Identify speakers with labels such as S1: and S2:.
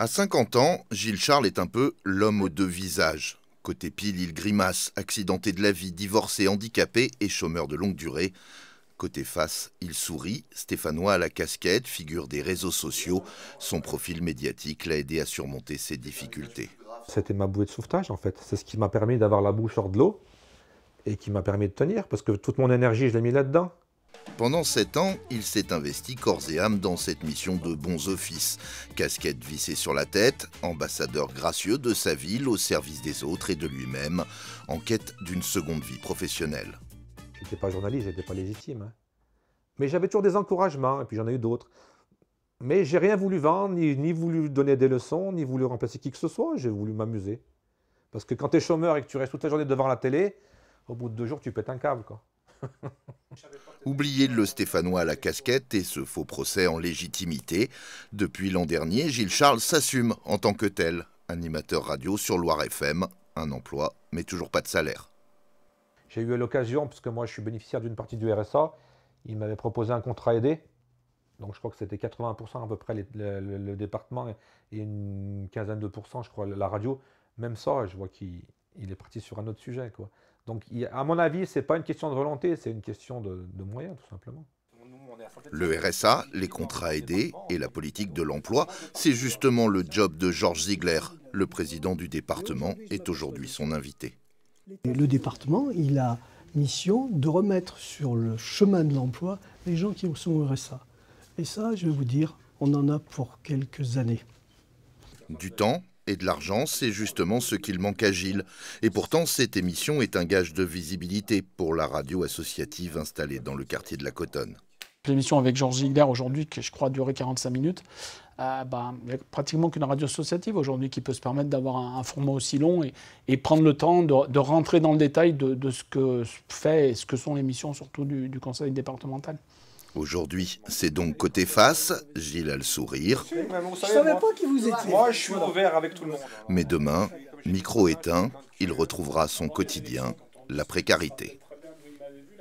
S1: À 50 ans, Gilles Charles est un peu l'homme aux deux visages. Côté pile, il grimace, accidenté de la vie, divorcé, handicapé et chômeur de longue durée. Côté face, il sourit, stéphanois à la casquette, figure des réseaux sociaux. Son profil médiatique l'a aidé à surmonter ses difficultés. C'était
S2: ma bouée de sauvetage en fait. C'est ce qui m'a permis d'avoir la bouche hors de l'eau et qui m'a permis de tenir parce que toute mon énergie, je l'ai mis là-dedans.
S1: Pendant sept ans, il s'est investi corps et âme dans cette mission de bons offices. Casquette vissée sur la tête, ambassadeur gracieux de sa ville au service des autres et de lui-même, en quête d'une seconde vie professionnelle. Je n'étais pas journaliste, je n'étais pas légitime. Hein.
S2: Mais j'avais toujours des encouragements, et puis j'en ai eu d'autres. Mais j'ai rien voulu vendre, ni, ni, voulu donner des leçons, ni voulu remplacer qui que ce soit, j'ai voulu m'amuser. Parce que quand tu es chômeur et que tu restes toute la journée devant la télé, au bout de deux jours, tu pètes un câble. Quoi.
S1: Oubliez le Stéphanois à la casquette et ce faux procès en légitimité. Depuis l'an dernier, Gilles Charles s'assume en tant que tel, animateur radio sur Loire FM, un emploi mais toujours pas de salaire.
S2: J'ai eu l'occasion, puisque moi je suis bénéficiaire d'une partie du RSA, il m'avait proposé un contrat aidé. Donc je crois que c'était 80% à peu près le, département et une quinzaine de pourcents, je crois, la radio. Même ça, je vois qu'il est parti sur un autre sujet. Donc, à mon avis, ce n'est pas une question de volonté, c'est une question de, moyens, tout simplement.
S1: Le RSA, les contrats aidés et la politique de l'emploi, c'est justement le job de Georges Ziegler. Le président du département est aujourd'hui son invité.
S3: Le département, il a mission de remettre sur le chemin de l'emploi les gens qui sont au RSA. Et ça, je vais vous dire, on en a pour quelques années.
S1: Du temps et de l'argent, c'est justement ce qu'il manque à Gilles. Et pourtant, cette émission est un gage de visibilité pour la radio associative installée dans le quartier de la Cotonne.
S3: L'émission avec Georges Higler aujourd'hui, qui je crois duré 45 minutes, euh, bah, il n'y a pratiquement qu'une radio associative aujourd'hui qui peut se permettre d'avoir un, format aussi long et, prendre le temps de, rentrer dans le détail de, ce que fait et ce que sont les missions surtout du conseil départemental.
S1: Aujourd'hui, c'est donc côté face, Gilles a le sourire.
S2: Je savais pas qui vous étiez. Moi, je suis ouvert avec tout le monde.
S1: Mais demain, micro éteint, il retrouvera son quotidien, la précarité.